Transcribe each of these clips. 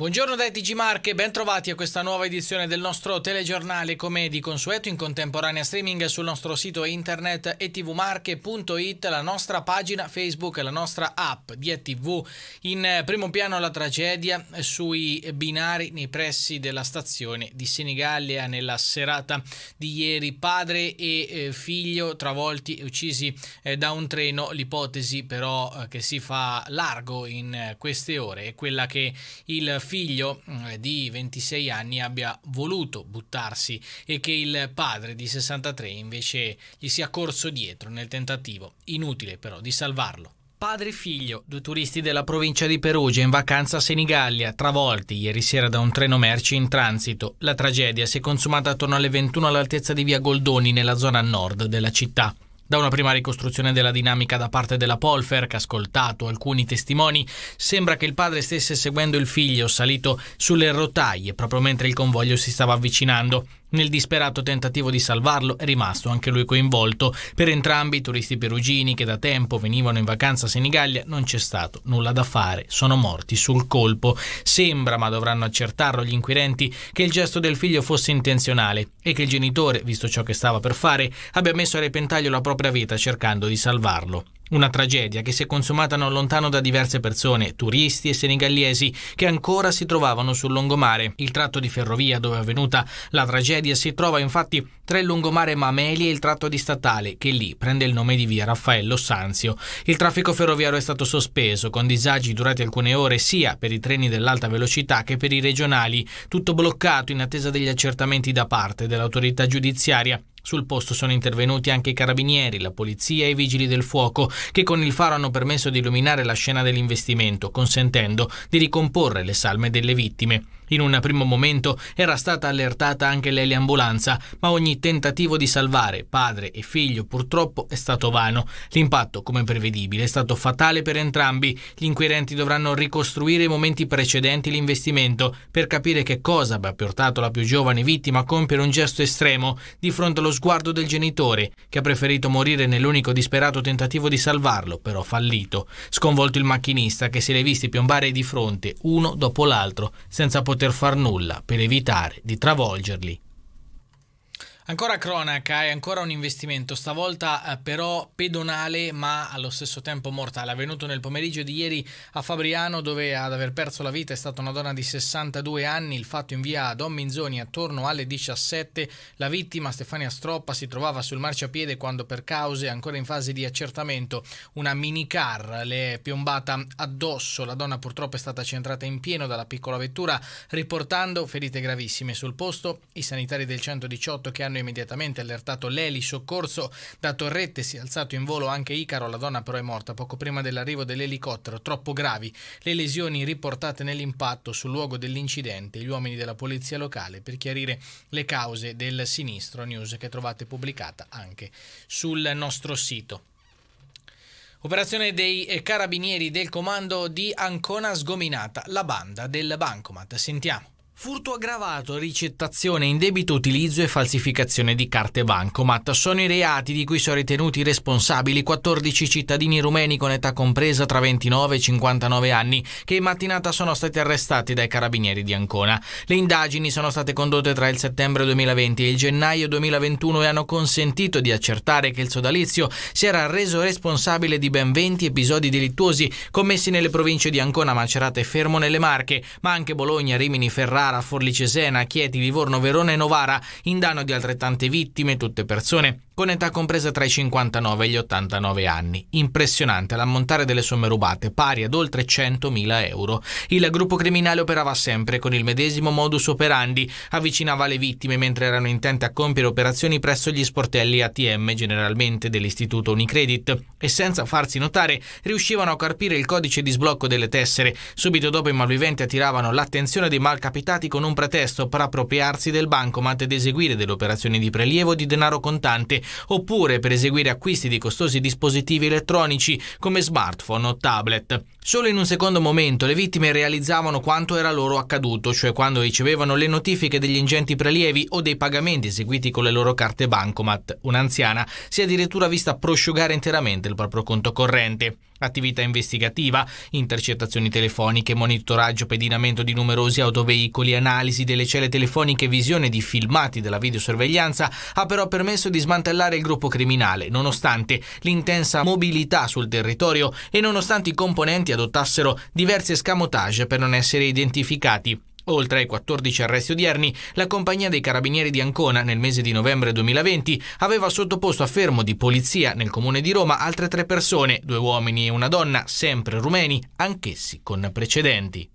Buongiorno da TG Marche, ben trovati a questa nuova edizione del nostro telegiornale come di consueto in contemporanea streaming sul nostro sito internet etvmarche.it, la nostra pagina Facebook e la nostra app di ETV. In eh, primo piano la tragedia sui binari nei pressi della stazione di Senigallia nella serata di ieri. Padre e eh, figlio travolti e uccisi eh, da un treno, l'ipotesi però che si fa largo in queste ore è quella che il figlio mm, di 26 anni abbia voluto buttarsi e che il padre di 63 invece gli sia corso dietro nel tentativo, inutile però, di salvarlo. Padre e figlio, due turisti della provincia di Perugia in vacanza a Senigallia, travolti ieri sera da un treno merci in transito. La tragedia si è consumata attorno alle 21 all'altezza di via Goldoni nella zona nord della città. Da una prima ricostruzione della dinamica da parte della Polfer, che ha ascoltato alcuni testimoni, sembra che il padre stesse seguendo il figlio salito sulle rotaie proprio mentre il convoglio si stava avvicinando. Nel disperato tentativo di salvarlo è rimasto anche lui coinvolto. Per entrambi i turisti perugini che da tempo venivano in vacanza a Senigallia non c'è stato nulla da fare, sono morti sul colpo. Sembra, ma dovranno accertarlo gli inquirenti, che il gesto del figlio fosse intenzionale e che il genitore, visto ciò che stava per fare, abbia messo a repentaglio la propria vita cercando di salvarlo. Una tragedia che si è consumata non lontano da diverse persone, turisti e senegalesi, che ancora si trovavano sul lungomare. Il tratto di ferrovia dove è avvenuta la tragedia si trova infatti tra il lungomare Mameli e il tratto di statale, che lì prende il nome di via Raffaello Sanzio. Il traffico ferroviario è stato sospeso, con disagi durati alcune ore sia per i treni dell'alta velocità che per i regionali, tutto bloccato in attesa degli accertamenti da parte dell'autorità giudiziaria sul posto sono intervenuti anche i carabinieri, la polizia e i vigili del fuoco, che con il faro hanno permesso di illuminare la scena dell'investimento, consentendo di ricomporre le salme delle vittime. In un primo momento era stata allertata anche l'eliambulanza, ma ogni tentativo di salvare padre e figlio purtroppo è stato vano. L'impatto, come prevedibile, è stato fatale per entrambi. Gli inquirenti dovranno ricostruire i momenti precedenti l'investimento per capire che cosa abbia portato la più giovane vittima a compiere un gesto estremo di fronte allo sguardo del genitore, che ha preferito morire nell'unico disperato tentativo di salvarlo, però fallito. Sconvolto il macchinista che se l'è visti piombare di fronte, uno dopo l'altro, senza poter poter far nulla per evitare di travolgerli Ancora cronaca e ancora un investimento, stavolta eh, però pedonale ma allo stesso tempo mortale, avvenuto nel pomeriggio di ieri a Fabriano dove ad aver perso la vita è stata una donna di 62 anni, il fatto in via Don Minzoni attorno alle 17, la vittima Stefania Stroppa si trovava sul marciapiede quando per cause ancora in fase di accertamento una minicar le è piombata addosso, la donna purtroppo è stata centrata in pieno dalla piccola vettura riportando ferite gravissime sul posto, i sanitari del 118 che hanno immediatamente allertato l'Eli soccorso da Torrette, si è alzato in volo anche Icaro, la donna però è morta poco prima dell'arrivo dell'elicottero, troppo gravi le lesioni riportate nell'impatto sul luogo dell'incidente, gli uomini della polizia locale per chiarire le cause del sinistro, news che trovate pubblicata anche sul nostro sito. Operazione dei eh, carabinieri del comando di Ancona sgominata la banda del Bancomat. Sentiamo. Furto aggravato, ricettazione, indebito utilizzo e falsificazione di carte bancomat sono i reati di cui sono ritenuti responsabili 14 cittadini rumeni con età compresa tra 29 e 59 anni che in mattinata sono stati arrestati dai carabinieri di Ancona. Le indagini sono state condotte tra il settembre 2020 e il gennaio 2021 e hanno consentito di accertare che il sodalizio si era reso responsabile di ben 20 episodi delittuosi commessi nelle province di Ancona, Macerata e Fermo nelle Marche, ma anche Bologna, Rimini, Ferrara Pescara, Forlì Cesena, Chieti, Livorno, Verona e Novara, in danno di altrettante vittime, tutte persone con età compresa tra i 59 e gli 89 anni. Impressionante l'ammontare delle somme rubate, pari ad oltre 100.000 euro. Il gruppo criminale operava sempre con il medesimo modus operandi, avvicinava le vittime mentre erano intente a compiere operazioni presso gli sportelli ATM, generalmente dell'istituto Unicredit, e senza farsi notare riuscivano a carpire il codice di sblocco delle tessere. Subito dopo i malviventi attiravano l'attenzione dei malcapitati con un pretesto per appropriarsi del bancomat ed eseguire delle operazioni di prelievo di denaro contante oppure per eseguire acquisti di costosi dispositivi elettronici come smartphone o tablet. Solo in un secondo momento le vittime realizzavano quanto era loro accaduto, cioè quando ricevevano le notifiche degli ingenti prelievi o dei pagamenti eseguiti con le loro carte bancomat. Un'anziana si è addirittura vista prosciugare interamente il proprio conto corrente. Attività investigativa, intercettazioni telefoniche, monitoraggio, pedinamento di numerosi autoveicoli, analisi delle celle telefoniche e visione di filmati della videosorveglianza ha però permesso di smantellare smantellare il gruppo criminale, nonostante l'intensa mobilità sul territorio e nonostante i componenti adottassero diversi escamotage per non essere identificati. Oltre ai 14 arresti odierni, la compagnia dei carabinieri di Ancona nel mese di novembre 2020 aveva sottoposto a fermo di polizia nel comune di Roma altre tre persone, due uomini e una donna, sempre rumeni, anch'essi con precedenti.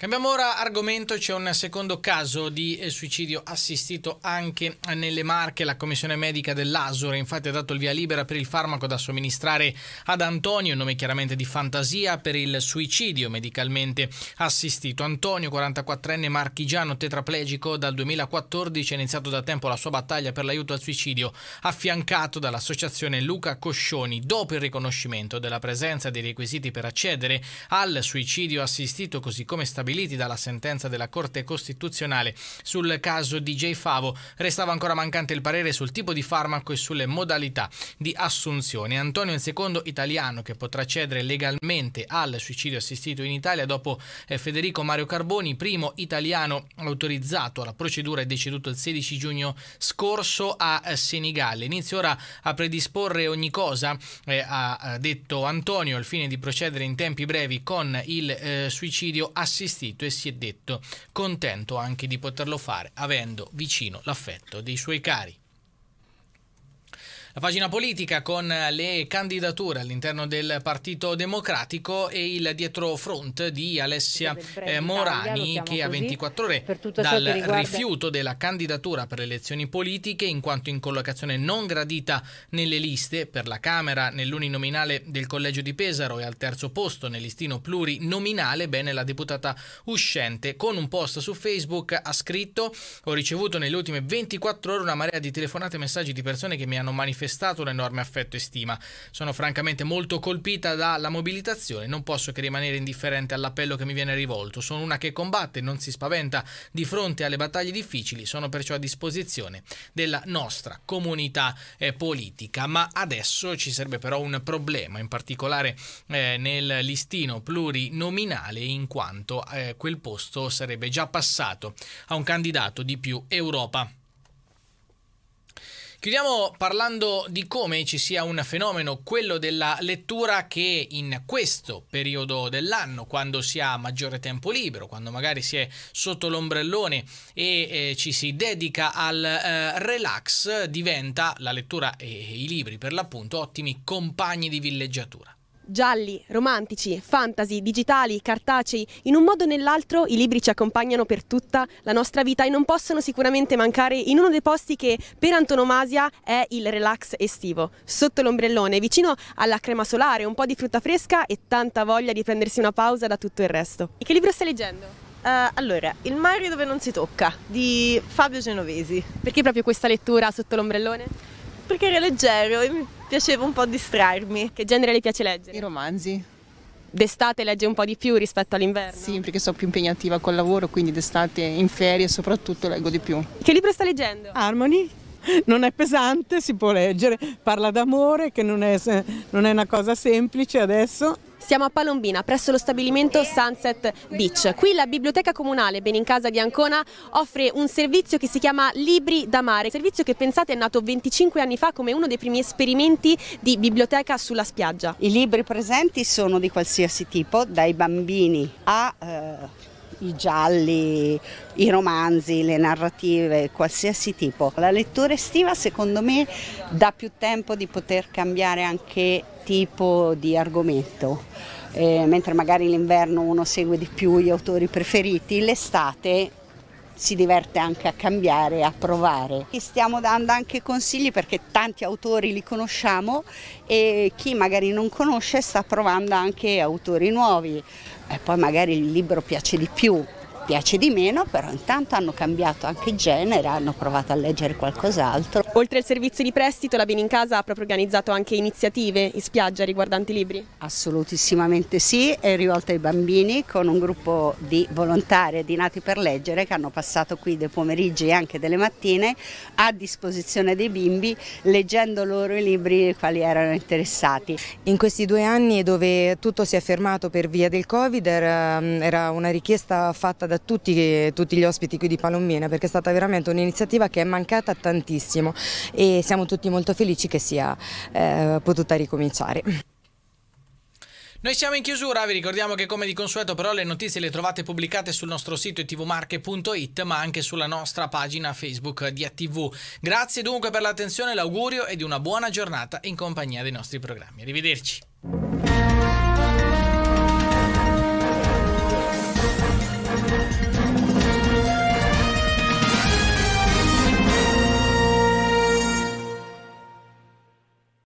Cambiamo ora argomento, c'è un secondo caso di eh, suicidio assistito anche nelle Marche. La commissione medica dell'Asura infatti ha dato il via libera per il farmaco da somministrare ad Antonio, nome chiaramente di fantasia, per il suicidio medicalmente assistito. Antonio, 44enne marchigiano tetraplegico, dal 2014 ha iniziato da tempo la sua battaglia per l'aiuto al suicidio, affiancato dall'associazione Luca Coscioni, dopo il riconoscimento della presenza dei requisiti per accedere al suicidio assistito, così come stabilito stabiliti dalla sentenza della Corte Costituzionale sul caso DJ Favo, restava ancora mancante il parere sul tipo di farmaco e sulle modalità di assunzione. Antonio il secondo italiano che potrà cedere legalmente al suicidio assistito in Italia dopo eh, Federico Mario Carboni, primo italiano autorizzato alla procedura e deceduto il 16 giugno scorso a eh, Senigallia. Inizio ora a predisporre ogni cosa, eh, ha detto Antonio, al fine di procedere in tempi brevi con il eh, suicidio assistito insistito e si è detto contento anche di poterlo fare avendo vicino l'affetto dei suoi cari. La pagina politica con eh, le candidature all'interno del Partito Democratico e il dietrofront di Alessia eh, Morani che a 24 ore dal rifiuto della candidatura per le elezioni politiche in quanto in collocazione non gradita nelle liste per la Camera nell'uninominale del Collegio di Pesaro e al terzo posto nel listino plurinominale, bene la deputata uscente con un post su Facebook ha scritto ho ricevuto nelle ultime 24 ore una marea di telefonate e messaggi di persone che mi hanno manifestato manifestato un enorme affetto e stima. Sono francamente molto colpita dalla mobilitazione, non posso che rimanere indifferente all'appello che mi viene rivolto. Sono una che combatte, non si spaventa di fronte alle battaglie difficili, sono perciò a disposizione della nostra comunità eh, politica. Ma adesso ci serve però un problema, in particolare eh, nel listino plurinominale, in quanto eh, quel posto sarebbe già passato a un candidato di più Europa. Chiudiamo parlando di come ci sia un fenomeno, quello della lettura che in questo periodo dell'anno, quando si ha maggiore tempo libero, quando magari si è sotto l'ombrellone e eh, ci si dedica al eh, relax, diventa la lettura e i libri per l'appunto ottimi compagni di villeggiatura gialli, romantici, fantasy, digitali, cartacei, in un modo o nell'altro i libri ci accompagnano per tutta la nostra vita e non possono sicuramente mancare in uno dei posti che per antonomasia è il relax estivo, sotto l'ombrellone, vicino alla crema solare, un po' di frutta fresca e tanta voglia di prendersi una pausa da tutto il resto. E che libro stai leggendo? Uh, allora, Il mare dove non si tocca di Fabio Genovesi. Perché proprio questa lettura sotto l'ombrellone? Perché era leggero e mi piaceva un po' distrarmi. Che genere le piace leggere? I romanzi. D'estate legge un po' di più rispetto all'inverno? Sì, perché sono più impegnativa col lavoro, quindi d'estate in ferie soprattutto leggo di più. Che libro sta leggendo? Harmony. Non è pesante, si può leggere, parla d'amore che non è, non è una cosa semplice adesso, siamo a Palombina, presso lo stabilimento Sunset Beach. Qui la biblioteca comunale Benincasa di Ancona offre un servizio che si chiama Libri da mare, servizio che pensate è nato 25 anni fa come uno dei primi esperimenti di biblioteca sulla spiaggia. I libri presenti sono di qualsiasi tipo, dai bambini a... Eh i gialli, i romanzi, le narrative, qualsiasi tipo. La lettura estiva secondo me dà più tempo di poter cambiare anche tipo di argomento. Eh, mentre magari l'inverno uno segue di più gli autori preferiti, l'estate si diverte anche a cambiare, a provare. E stiamo dando anche consigli perché tanti autori li conosciamo e chi magari non conosce sta provando anche autori nuovi. E poi magari il libro piace di più, piace di meno, però intanto hanno cambiato anche genere, hanno provato a leggere qualcos'altro. Oltre al servizio di prestito, la Bene in Casa ha proprio organizzato anche iniziative in spiaggia riguardanti i libri? Assolutissimamente sì, è rivolta ai bambini con un gruppo di volontari di Nati per Leggere che hanno passato qui dei pomeriggi e anche delle mattine a disposizione dei bimbi leggendo loro i libri ai quali erano interessati. In questi due anni dove tutto si è fermato per via del Covid era una richiesta fatta da tutti, tutti, gli ospiti qui di Palombina perché è stata veramente un'iniziativa che è mancata tantissimo e siamo tutti molto felici che sia eh, potuta ricominciare. Noi siamo in chiusura, vi ricordiamo che come di consueto però le notizie le trovate pubblicate sul nostro sito tvmarche.it ma anche sulla nostra pagina Facebook di ATV. Grazie dunque per l'attenzione, l'augurio e di una buona giornata in compagnia dei nostri programmi. Arrivederci.